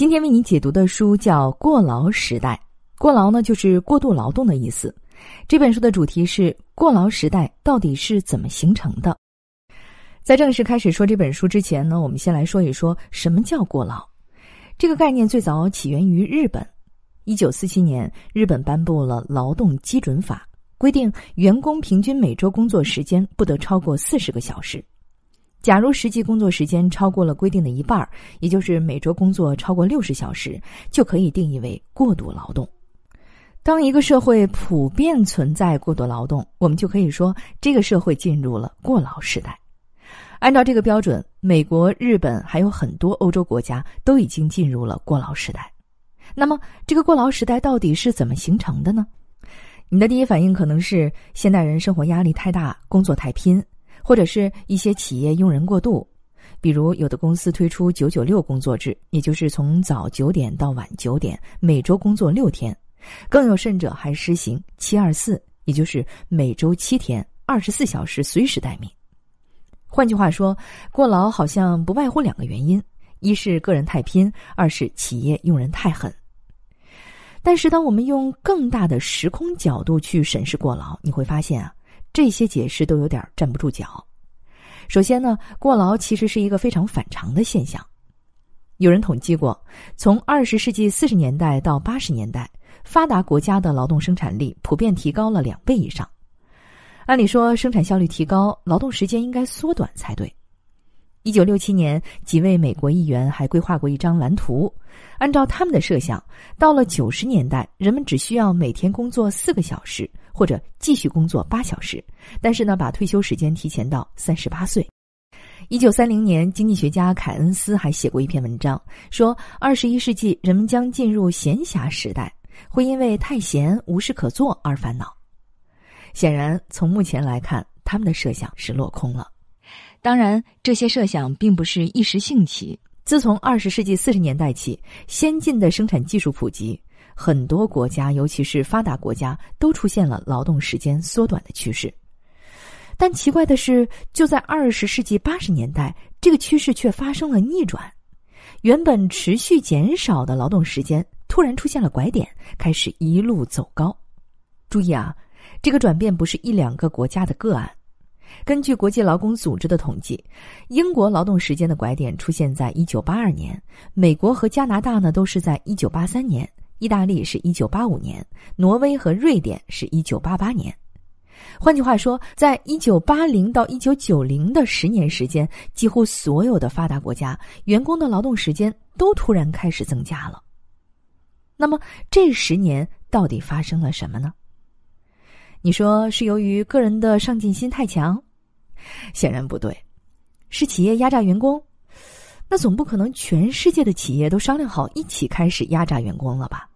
今天为你解读的书叫《过劳时代》，过劳呢就是过度劳动的意思。这本书的主题是过劳时代到底是怎么形成的？在正式开始说这本书之前呢，我们先来说一说什么叫过劳。这个概念最早起源于日本，一九四七年日本颁布了《劳动基准法》，规定员工平均每周工作时间不得超过四十个小时。假如实际工作时间超过了规定的一半，也就是每周工作超过六十小时，就可以定义为过度劳动。当一个社会普遍存在过度劳动，我们就可以说这个社会进入了过劳时代。按照这个标准，美国、日本还有很多欧洲国家都已经进入了过劳时代。那么，这个过劳时代到底是怎么形成的呢？你的第一反应可能是现代人生活压力太大，工作太拼。或者是一些企业用人过度，比如有的公司推出九九六工作制，也就是从早九点到晚九点，每周工作六天；更有甚者还实行七二四，也就是每周七天二十四小时随时待命。换句话说，过劳好像不外乎两个原因：一是个人太拼，二是企业用人太狠。但是，当我们用更大的时空角度去审视过劳，你会发现啊。这些解释都有点站不住脚。首先呢，过劳其实是一个非常反常的现象。有人统计过，从二十世纪四十年代到八十年代，发达国家的劳动生产力普遍提高了两倍以上。按理说，生产效率提高，劳动时间应该缩短才对。一九六七年，几位美国议员还规划过一张蓝图，按照他们的设想，到了九十年代，人们只需要每天工作四个小时，或者继续工作八小时，但是呢，把退休时间提前到三十八岁。一九三零年，经济学家凯恩斯还写过一篇文章，说二十一世纪人们将进入闲暇时代，会因为太闲无事可做而烦恼。显然，从目前来看，他们的设想是落空了。当然，这些设想并不是一时兴起。自从二十世纪四十年代起，先进的生产技术普及，很多国家，尤其是发达国家，都出现了劳动时间缩短的趋势。但奇怪的是，就在二十世纪八十年代，这个趋势却发生了逆转，原本持续减少的劳动时间突然出现了拐点，开始一路走高。注意啊，这个转变不是一两个国家的个案。根据国际劳工组织的统计，英国劳动时间的拐点出现在一九八二年；美国和加拿大呢都是在一九八三年；意大利是一九八五年；挪威和瑞典是一九八八年。换句话说，在一九八零到一九九零的十年时间，几乎所有的发达国家员工的劳动时间都突然开始增加了。那么，这十年到底发生了什么呢？你说是由于个人的上进心太强，显然不对。是企业压榨员工，那总不可能全世界的企业都商量好一起开始压榨员工了吧？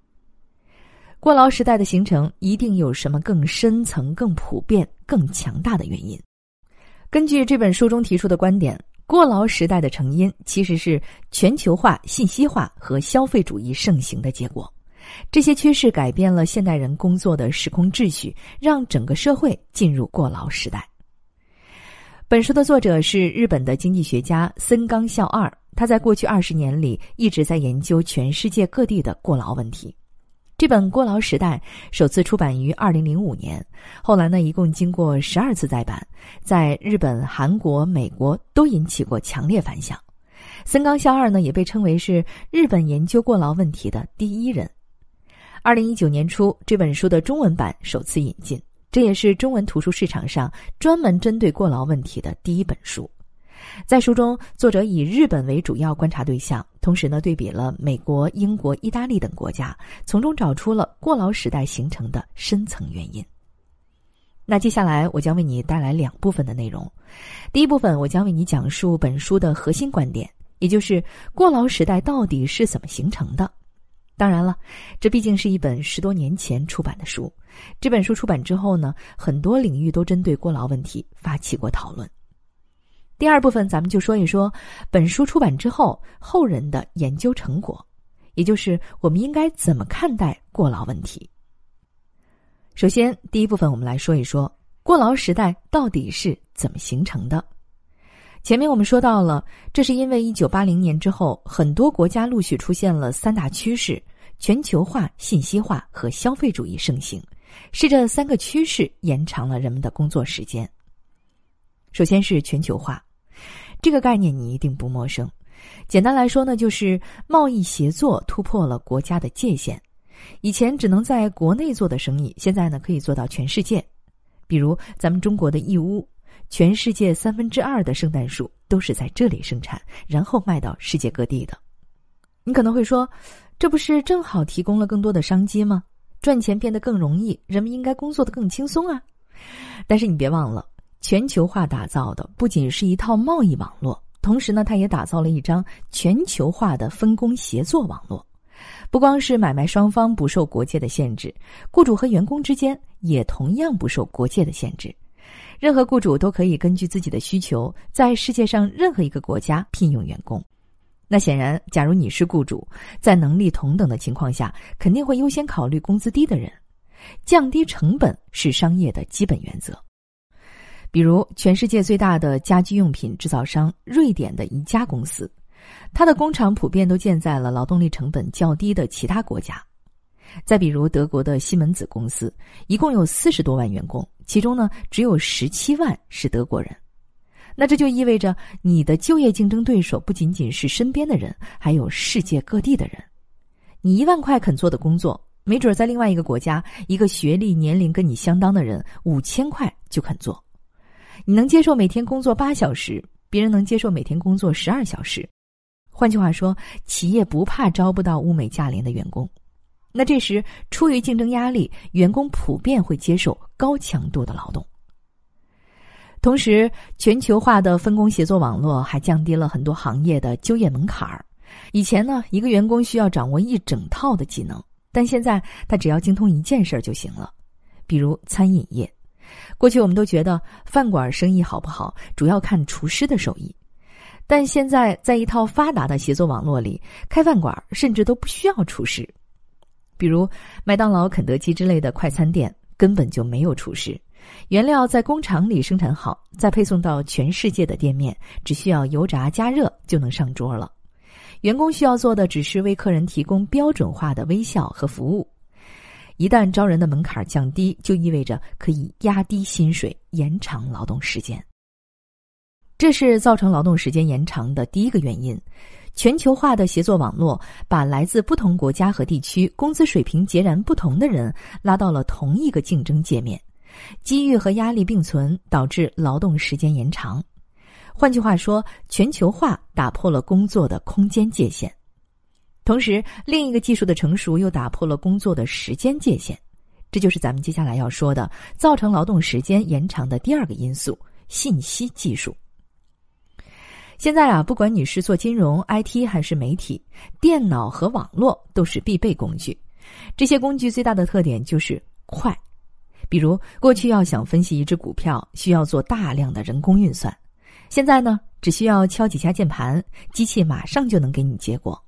过劳时代的形成一定有什么更深层、更普遍、更强大的原因？根据这本书中提出的观点，过劳时代的成因其实是全球化、信息化和消费主义盛行的结果。这些趋势改变了现代人工作的时空秩序，让整个社会进入过劳时代。本书的作者是日本的经济学家森冈孝二，他在过去二十年里一直在研究全世界各地的过劳问题。这本《过劳时代》首次出版于二零零五年，后来呢一共经过十二次再版，在日本、韩国、美国都引起过强烈反响。森冈孝二呢也被称为是日本研究过劳问题的第一人。二零一九年初，这本书的中文版首次引进，这也是中文图书市场上专门针对过劳问题的第一本书。在书中，作者以日本为主要观察对象，同时呢对比了美国、英国、意大利等国家，从中找出了过劳时代形成的深层原因。那接下来，我将为你带来两部分的内容。第一部分，我将为你讲述本书的核心观点，也就是过劳时代到底是怎么形成的。当然了，这毕竟是一本十多年前出版的书。这本书出版之后呢，很多领域都针对过劳问题发起过讨论。第二部分，咱们就说一说本书出版之后后人的研究成果，也就是我们应该怎么看待过劳问题。首先，第一部分我们来说一说过劳时代到底是怎么形成的。前面我们说到了，这是因为一九八零年之后，很多国家陆续出现了三大趋势：全球化、信息化和消费主义盛行，是这三个趋势延长了人们的工作时间。首先是全球化，这个概念你一定不陌生。简单来说呢，就是贸易协作突破了国家的界限，以前只能在国内做的生意，现在呢可以做到全世界，比如咱们中国的义乌。全世界三分之二的圣诞树都是在这里生产，然后卖到世界各地的。你可能会说，这不是正好提供了更多的商机吗？赚钱变得更容易，人们应该工作的更轻松啊！但是你别忘了，全球化打造的不仅是一套贸易网络，同时呢，它也打造了一张全球化的分工协作网络。不光是买卖双方不受国界的限制，雇主和员工之间也同样不受国界的限制。任何雇主都可以根据自己的需求，在世界上任何一个国家聘用员工。那显然，假如你是雇主，在能力同等的情况下，肯定会优先考虑工资低的人。降低成本是商业的基本原则。比如，全世界最大的家居用品制造商——瑞典的一家公司，它的工厂普遍都建在了劳动力成本较低的其他国家。再比如，德国的西门子公司，一共有四十多万员工。其中呢，只有十七万是德国人，那这就意味着你的就业竞争对手不仅仅是身边的人，还有世界各地的人。你一万块肯做的工作，没准在另外一个国家，一个学历、年龄跟你相当的人，五千块就肯做。你能接受每天工作八小时，别人能接受每天工作十二小时。换句话说，企业不怕招不到物美价廉的员工。那这时，出于竞争压力，员工普遍会接受高强度的劳动。同时，全球化的分工协作网络还降低了很多行业的就业门槛儿。以前呢，一个员工需要掌握一整套的技能，但现在他只要精通一件事儿就行了。比如餐饮业，过去我们都觉得饭馆生意好不好主要看厨师的手艺，但现在在一套发达的协作网络里，开饭馆甚至都不需要厨师。比如麦当劳、肯德基之类的快餐店根本就没有厨师，原料在工厂里生产好，再配送到全世界的店面，只需要油炸加热就能上桌了。员工需要做的只是为客人提供标准化的微笑和服务。一旦招人的门槛降低，就意味着可以压低薪水、延长劳动时间。这是造成劳动时间延长的第一个原因。全球化的协作网络把来自不同国家和地区、工资水平截然不同的人拉到了同一个竞争界面，机遇和压力并存，导致劳动时间延长。换句话说，全球化打破了工作的空间界限，同时另一个技术的成熟又打破了工作的时间界限。这就是咱们接下来要说的造成劳动时间延长的第二个因素：信息技术。现在啊，不管你是做金融、IT 还是媒体，电脑和网络都是必备工具。这些工具最大的特点就是快。比如，过去要想分析一只股票，需要做大量的人工运算；现在呢，只需要敲几下键盘，机器马上就能给你结果。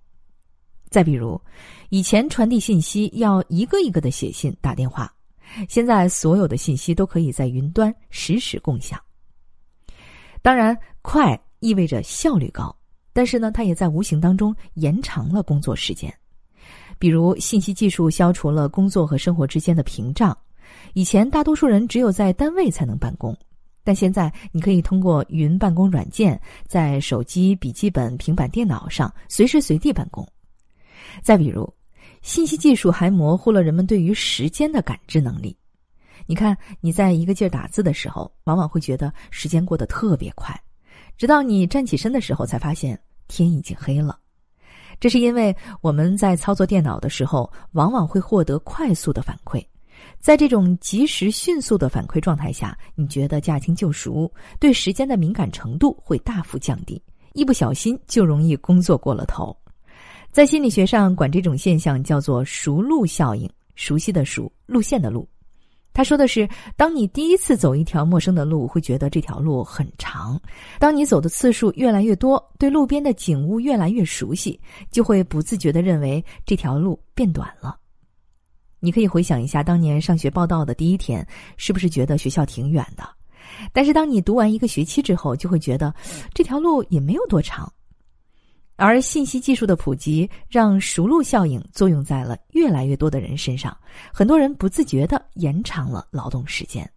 再比如，以前传递信息要一个一个的写信、打电话，现在所有的信息都可以在云端实时共享。当然，快。意味着效率高，但是呢，它也在无形当中延长了工作时间。比如，信息技术消除了工作和生活之间的屏障，以前大多数人只有在单位才能办公，但现在你可以通过云办公软件在手机、笔记本、平板电脑上随时随地办公。再比如，信息技术还模糊了人们对于时间的感知能力。你看，你在一个劲儿打字的时候，往往会觉得时间过得特别快。直到你站起身的时候，才发现天已经黑了。这是因为我们在操作电脑的时候，往往会获得快速的反馈。在这种及时、迅速的反馈状态下，你觉得驾轻就熟，对时间的敏感程度会大幅降低，一不小心就容易工作过了头。在心理学上，管这种现象叫做“熟路效应”，熟悉的熟路线的路。他说的是，当你第一次走一条陌生的路，会觉得这条路很长；当你走的次数越来越多，对路边的景物越来越熟悉，就会不自觉的认为这条路变短了。你可以回想一下，当年上学报道的第一天，是不是觉得学校挺远的？但是当你读完一个学期之后，就会觉得这条路也没有多长。而信息技术的普及，让熟路效应作用在了越来越多的人身上。很多人不自觉的延长了劳动时间。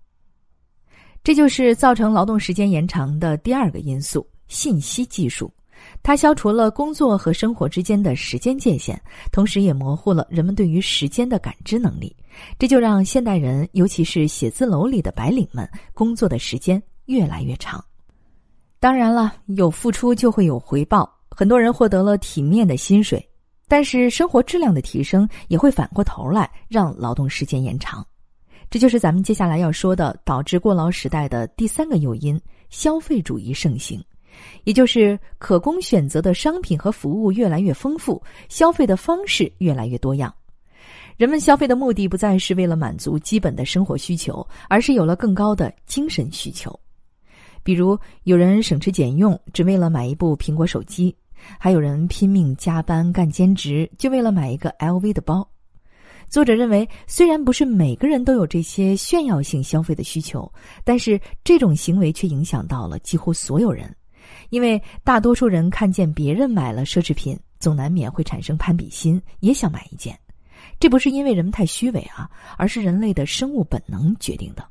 这就是造成劳动时间延长的第二个因素：信息技术。它消除了工作和生活之间的时间界限，同时也模糊了人们对于时间的感知能力。这就让现代人，尤其是写字楼里的白领们，工作的时间越来越长。当然了，有付出就会有回报。很多人获得了体面的薪水，但是生活质量的提升也会反过头来让劳动时间延长。这就是咱们接下来要说的导致过劳时代的第三个诱因：消费主义盛行，也就是可供选择的商品和服务越来越丰富，消费的方式越来越多样。人们消费的目的不再是为了满足基本的生活需求，而是有了更高的精神需求。比如有人省吃俭用，只为了买一部苹果手机；还有人拼命加班干兼职，就为了买一个 LV 的包。作者认为，虽然不是每个人都有这些炫耀性消费的需求，但是这种行为却影响到了几乎所有人，因为大多数人看见别人买了奢侈品，总难免会产生攀比心，也想买一件。这不是因为人们太虚伪啊，而是人类的生物本能决定的。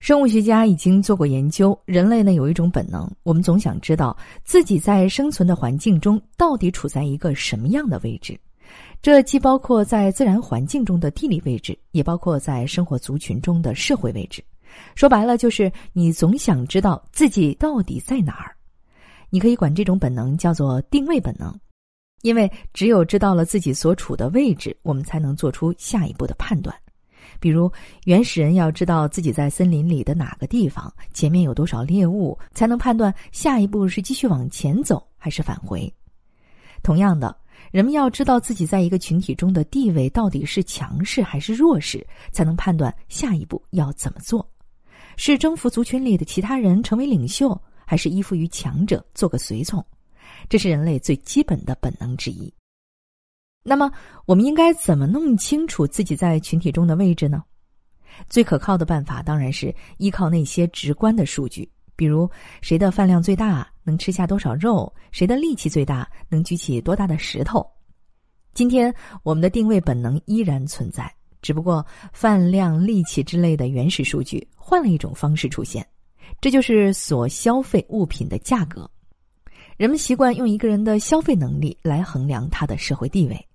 生物学家已经做过研究，人类呢有一种本能，我们总想知道自己在生存的环境中到底处在一个什么样的位置。这既包括在自然环境中的地理位置，也包括在生活族群中的社会位置。说白了，就是你总想知道自己到底在哪儿。你可以管这种本能叫做定位本能，因为只有知道了自己所处的位置，我们才能做出下一步的判断。比如，原始人要知道自己在森林里的哪个地方，前面有多少猎物，才能判断下一步是继续往前走还是返回。同样的，人们要知道自己在一个群体中的地位到底是强势还是弱势，才能判断下一步要怎么做：是征服族群里的其他人成为领袖，还是依附于强者做个随从。这是人类最基本的本能之一。那么，我们应该怎么弄清楚自己在群体中的位置呢？最可靠的办法当然是依靠那些直观的数据，比如谁的饭量最大，能吃下多少肉；谁的力气最大，能举起多大的石头。今天，我们的定位本能依然存在，只不过饭量、力气之类的原始数据换了一种方式出现，这就是所消费物品的价格。人们习惯用一个人的消费能力来衡量他的社会地位。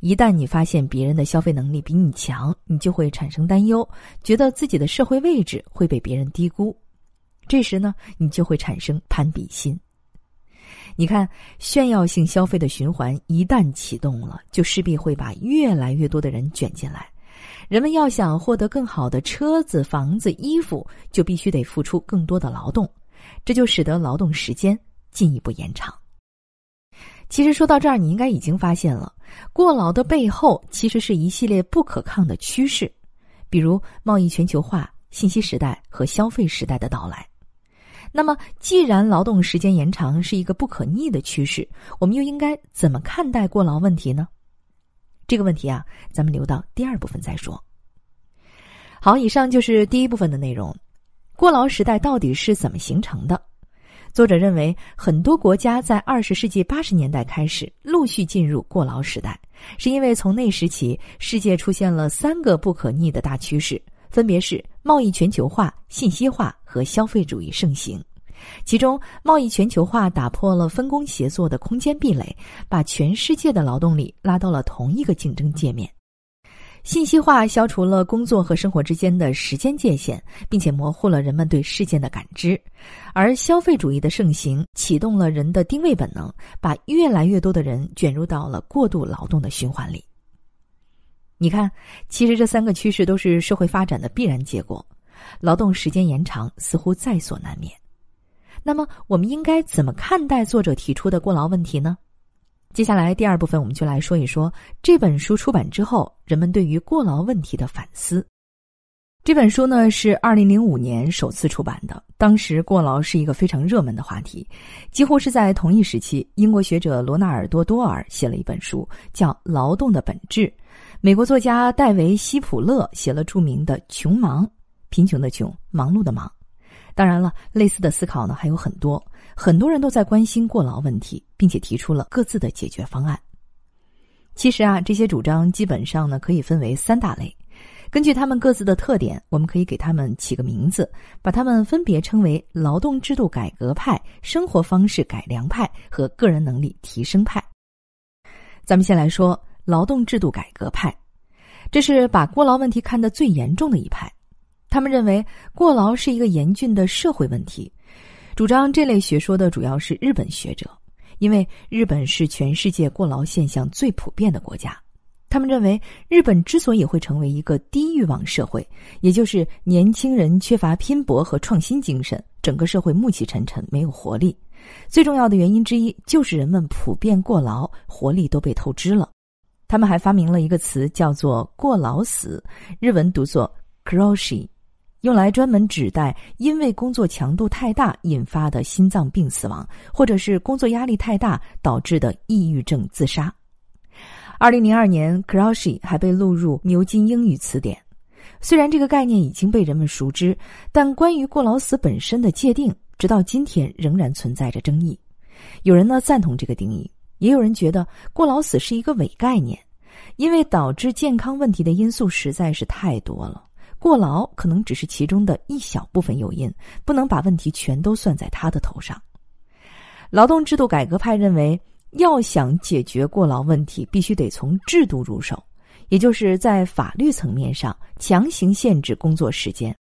一旦你发现别人的消费能力比你强，你就会产生担忧，觉得自己的社会位置会被别人低估。这时呢，你就会产生攀比心。你看，炫耀性消费的循环一旦启动了，就势必会把越来越多的人卷进来。人们要想获得更好的车子、房子、衣服，就必须得付出更多的劳动，这就使得劳动时间进一步延长。其实说到这儿，你应该已经发现了。过劳的背后，其实是一系列不可抗的趋势，比如贸易全球化、信息时代和消费时代的到来。那么，既然劳动时间延长是一个不可逆的趋势，我们又应该怎么看待过劳问题呢？这个问题啊，咱们留到第二部分再说。好，以上就是第一部分的内容，过劳时代到底是怎么形成的？作者认为，很多国家在二十世纪八十年代开始陆续进入过劳时代，是因为从那时起，世界出现了三个不可逆的大趋势，分别是贸易全球化、信息化和消费主义盛行。其中，贸易全球化打破了分工协作的空间壁垒，把全世界的劳动力拉到了同一个竞争界面。信息化消除了工作和生活之间的时间界限，并且模糊了人们对事件的感知，而消费主义的盛行启动了人的定位本能，把越来越多的人卷入到了过度劳动的循环里。你看，其实这三个趋势都是社会发展的必然结果，劳动时间延长似乎在所难免。那么，我们应该怎么看待作者提出的过劳问题呢？接下来第二部分，我们就来说一说这本书出版之后，人们对于过劳问题的反思。这本书呢是二零零五年首次出版的，当时过劳是一个非常热门的话题。几乎是在同一时期，英国学者罗纳尔多多尔写了一本书，叫《劳动的本质》；美国作家戴维希普勒写了著名的《穷忙》，贫穷的穷，忙碌的忙。当然了，类似的思考呢还有很多，很多人都在关心过劳问题，并且提出了各自的解决方案。其实啊，这些主张基本上呢可以分为三大类，根据他们各自的特点，我们可以给他们起个名字，把他们分别称为劳动制度改革派、生活方式改良派和个人能力提升派。咱们先来说劳动制度改革派，这是把过劳问题看得最严重的一派。他们认为过劳是一个严峻的社会问题，主张这类学说的主要是日本学者，因为日本是全世界过劳现象最普遍的国家。他们认为，日本之所以会成为一个低欲望社会，也就是年轻人缺乏拼搏和创新精神，整个社会暮气沉沉、没有活力。最重要的原因之一就是人们普遍过劳，活力都被透支了。他们还发明了一个词，叫做“过劳死”，日文读作“ r CROCHET。用来专门指代因为工作强度太大引发的心脏病死亡，或者是工作压力太大导致的抑郁症自杀。二零零二年 k r o s h y 还被录入牛津英语词典。虽然这个概念已经被人们熟知，但关于过劳死本身的界定，直到今天仍然存在着争议。有人呢赞同这个定义，也有人觉得过劳死是一个伪概念，因为导致健康问题的因素实在是太多了。过劳可能只是其中的一小部分诱因，不能把问题全都算在他的头上。劳动制度改革派认为，要想解决过劳问题，必须得从制度入手，也就是在法律层面上强行限制工作时间。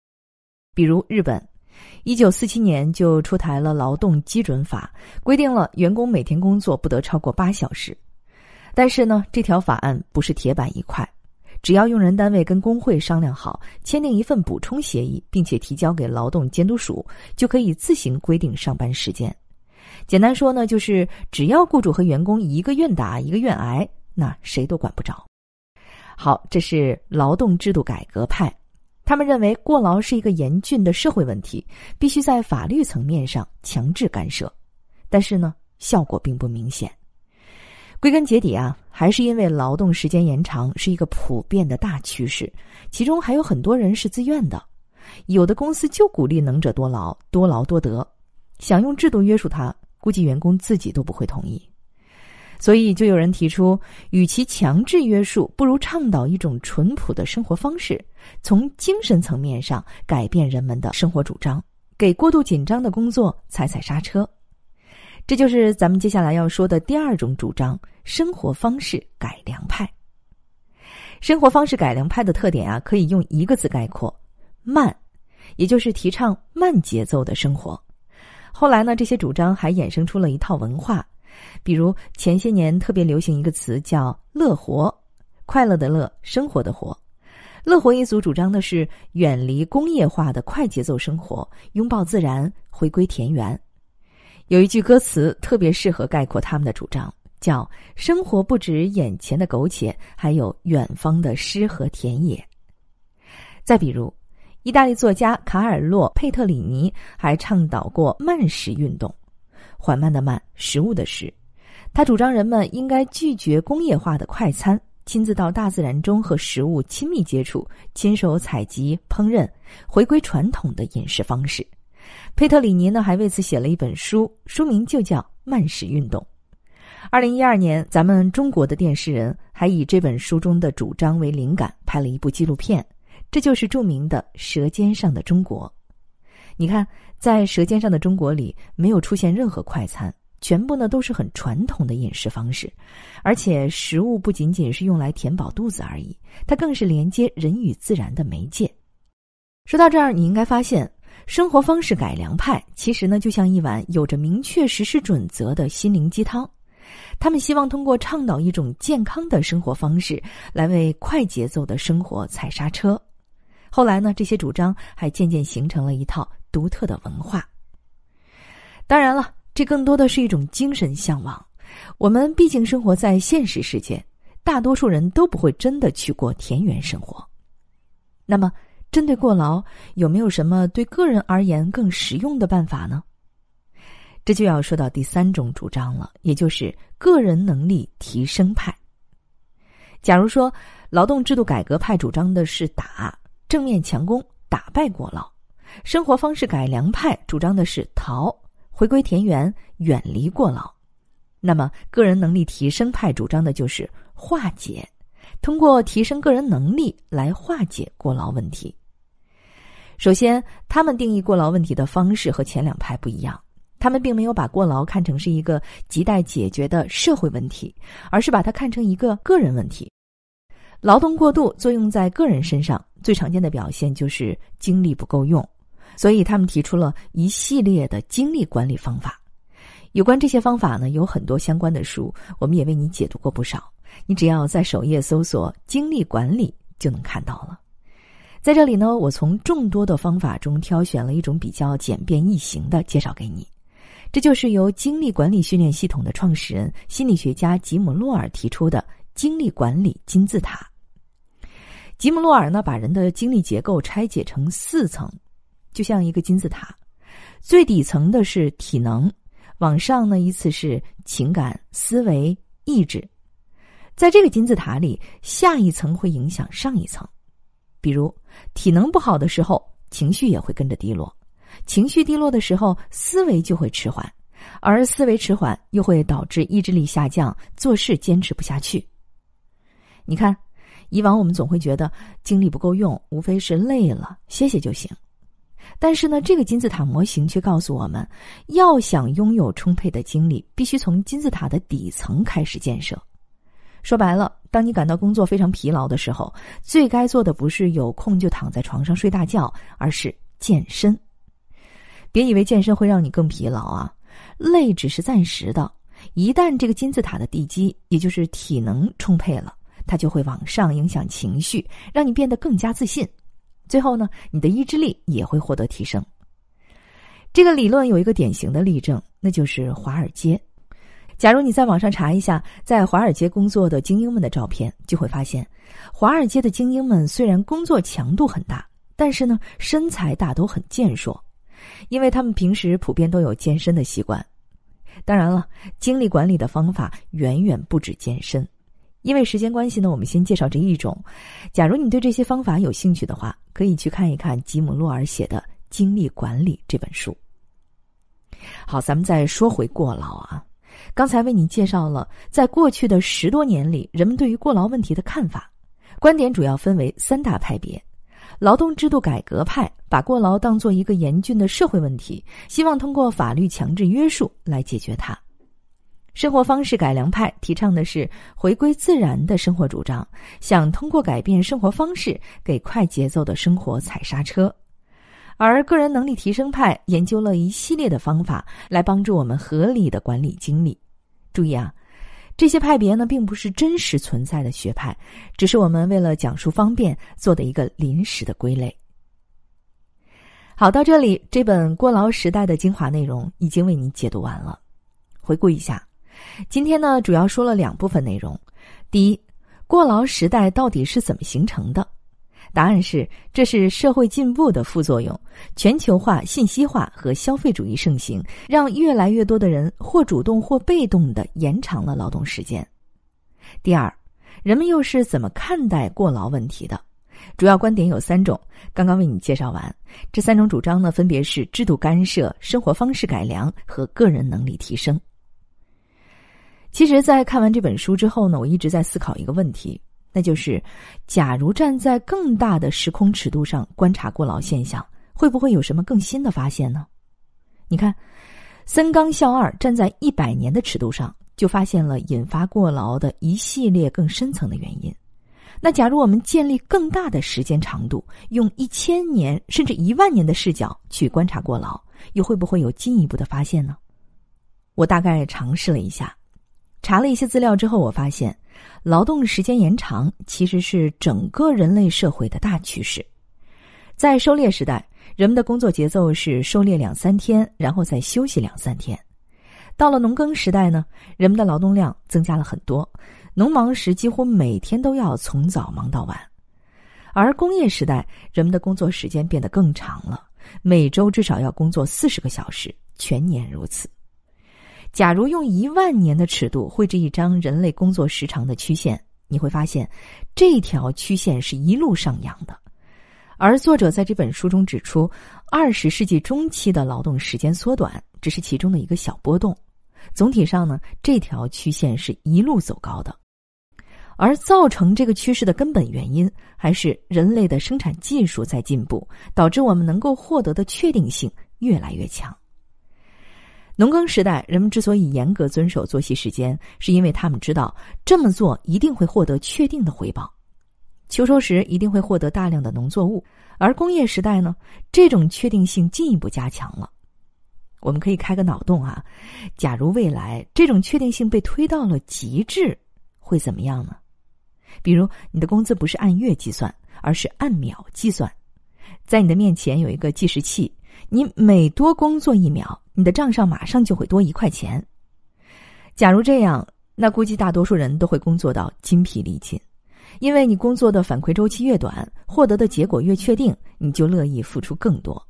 比如日本，一九四七年就出台了《劳动基准法》，规定了员工每天工作不得超过八小时。但是呢，这条法案不是铁板一块。只要用人单位跟工会商量好，签订一份补充协议，并且提交给劳动监督署，就可以自行规定上班时间。简单说呢，就是只要雇主和员工一个愿打一个愿挨，那谁都管不着。好，这是劳动制度改革派，他们认为过劳是一个严峻的社会问题，必须在法律层面上强制干涉，但是呢，效果并不明显。归根结底啊，还是因为劳动时间延长是一个普遍的大趋势，其中还有很多人是自愿的，有的公司就鼓励能者多劳、多劳多得，想用制度约束他，估计员工自己都不会同意，所以就有人提出，与其强制约束，不如倡导一种淳朴的生活方式，从精神层面上改变人们的生活主张，给过度紧张的工作踩踩刹车。这就是咱们接下来要说的第二种主张——生活方式改良派。生活方式改良派的特点啊，可以用一个字概括：慢，也就是提倡慢节奏的生活。后来呢，这些主张还衍生出了一套文化，比如前些年特别流行一个词叫“乐活”，快乐的乐，生活的活。乐活一族主张的是远离工业化的快节奏生活，拥抱自然，回归田园。有一句歌词特别适合概括他们的主张，叫“生活不止眼前的苟且，还有远方的诗和田野”。再比如，意大利作家卡尔洛·佩特里尼还倡导过慢食运动，缓慢的慢，食物的食。他主张人们应该拒绝工业化的快餐，亲自到大自然中和食物亲密接触，亲手采集、烹饪，回归传统的饮食方式。佩特里尼呢还为此写了一本书，书名就叫《慢食运动》。二零一二年，咱们中国的电视人还以这本书中的主张为灵感，拍了一部纪录片，这就是著名的《舌尖上的中国》。你看，在《舌尖上的中国》里，没有出现任何快餐，全部呢都是很传统的饮食方式，而且食物不仅仅是用来填饱肚子而已，它更是连接人与自然的媒介。说到这儿，你应该发现。生活方式改良派其实呢，就像一碗有着明确实施准则的心灵鸡汤，他们希望通过倡导一种健康的生活方式，来为快节奏的生活踩刹车。后来呢，这些主张还渐渐形成了一套独特的文化。当然了，这更多的是一种精神向往。我们毕竟生活在现实世界，大多数人都不会真的去过田园生活。那么。针对过劳，有没有什么对个人而言更实用的办法呢？这就要说到第三种主张了，也就是个人能力提升派。假如说劳动制度改革派主张的是打正面强攻，打败过劳；生活方式改良派主张的是逃回归田园，远离过劳，那么个人能力提升派主张的就是化解，通过提升个人能力来化解过劳问题。首先，他们定义过劳问题的方式和前两派不一样。他们并没有把过劳看成是一个亟待解决的社会问题，而是把它看成一个个人问题。劳动过度作用在个人身上，最常见的表现就是精力不够用。所以，他们提出了一系列的精力管理方法。有关这些方法呢，有很多相关的书，我们也为你解读过不少。你只要在首页搜索“精力管理”，就能看到了。在这里呢，我从众多的方法中挑选了一种比较简便易行的介绍给你，这就是由精力管理训练系统的创始人心理学家吉姆·洛尔提出的精力管理金字塔。吉姆·洛尔呢，把人的精力结构拆解成四层，就像一个金字塔，最底层的是体能，往上呢依次是情感、思维、意志。在这个金字塔里，下一层会影响上一层，比如。体能不好的时候，情绪也会跟着低落；情绪低落的时候，思维就会迟缓，而思维迟缓又会导致意志力下降，做事坚持不下去。你看，以往我们总会觉得精力不够用，无非是累了，歇歇就行。但是呢，这个金字塔模型却告诉我们，要想拥有充沛的精力，必须从金字塔的底层开始建设。说白了，当你感到工作非常疲劳的时候，最该做的不是有空就躺在床上睡大觉，而是健身。别以为健身会让你更疲劳啊，累只是暂时的。一旦这个金字塔的地基，也就是体能充沛了，它就会往上影响情绪，让你变得更加自信。最后呢，你的意志力也会获得提升。这个理论有一个典型的例证，那就是华尔街。假如你在网上查一下在华尔街工作的精英们的照片，就会发现，华尔街的精英们虽然工作强度很大，但是呢，身材大都很健硕，因为他们平时普遍都有健身的习惯。当然了，精力管理的方法远远不止健身，因为时间关系呢，我们先介绍这一种。假如你对这些方法有兴趣的话，可以去看一看吉姆·洛尔写的《精力管理》这本书。好，咱们再说回过劳啊。刚才为你介绍了，在过去的十多年里，人们对于过劳问题的看法、观点主要分为三大派别：劳动制度改革派把过劳当做一个严峻的社会问题，希望通过法律强制约束来解决它；生活方式改良派提倡的是回归自然的生活主张，想通过改变生活方式给快节奏的生活踩刹车。而个人能力提升派研究了一系列的方法来帮助我们合理的管理精力。注意啊，这些派别呢并不是真实存在的学派，只是我们为了讲述方便做的一个临时的归类。好，到这里，这本过劳时代的精华内容已经为你解读完了。回顾一下，今天呢主要说了两部分内容：第一，过劳时代到底是怎么形成的？答案是，这是社会进步的副作用。全球化、信息化和消费主义盛行，让越来越多的人或主动或被动的延长了劳动时间。第二，人们又是怎么看待过劳问题的？主要观点有三种，刚刚为你介绍完。这三种主张呢，分别是制度干涉、生活方式改良和个人能力提升。其实，在看完这本书之后呢，我一直在思考一个问题。那就是，假如站在更大的时空尺度上观察过劳现象，会不会有什么更新的发现呢？你看，森冈孝二站在一百年的尺度上，就发现了引发过劳的一系列更深层的原因。那假如我们建立更大的时间长度，用一千年甚至一万年的视角去观察过劳，又会不会有进一步的发现呢？我大概尝试了一下。查了一些资料之后，我发现，劳动时间延长其实是整个人类社会的大趋势。在狩猎时代，人们的工作节奏是狩猎两三天，然后再休息两三天。到了农耕时代呢，人们的劳动量增加了很多，农忙时几乎每天都要从早忙到晚。而工业时代，人们的工作时间变得更长了，每周至少要工作四十个小时，全年如此。假如用一万年的尺度绘制一张人类工作时长的曲线，你会发现，这条曲线是一路上扬的。而作者在这本书中指出，二十世纪中期的劳动时间缩短只是其中的一个小波动，总体上呢，这条曲线是一路走高的。而造成这个趋势的根本原因，还是人类的生产技术在进步，导致我们能够获得的确定性越来越强。农耕时代，人们之所以严格遵守作息时间，是因为他们知道这么做一定会获得确定的回报，秋收时一定会获得大量的农作物。而工业时代呢，这种确定性进一步加强了。我们可以开个脑洞啊，假如未来这种确定性被推到了极致，会怎么样呢？比如，你的工资不是按月计算，而是按秒计算，在你的面前有一个计时器，你每多工作一秒。你的账上马上就会多一块钱。假如这样，那估计大多数人都会工作到筋疲力尽，因为你工作的反馈周期越短，获得的结果越确定，你就乐意付出更多。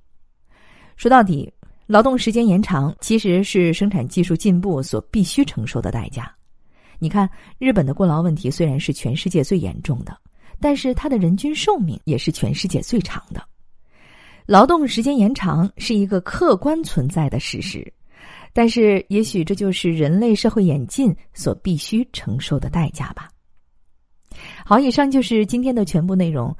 说到底，劳动时间延长其实是生产技术进步所必须承受的代价。你看，日本的过劳问题虽然是全世界最严重的，但是它的人均寿命也是全世界最长的。劳动时间延长是一个客观存在的事实，但是也许这就是人类社会演进所必须承受的代价吧。好，以上就是今天的全部内容。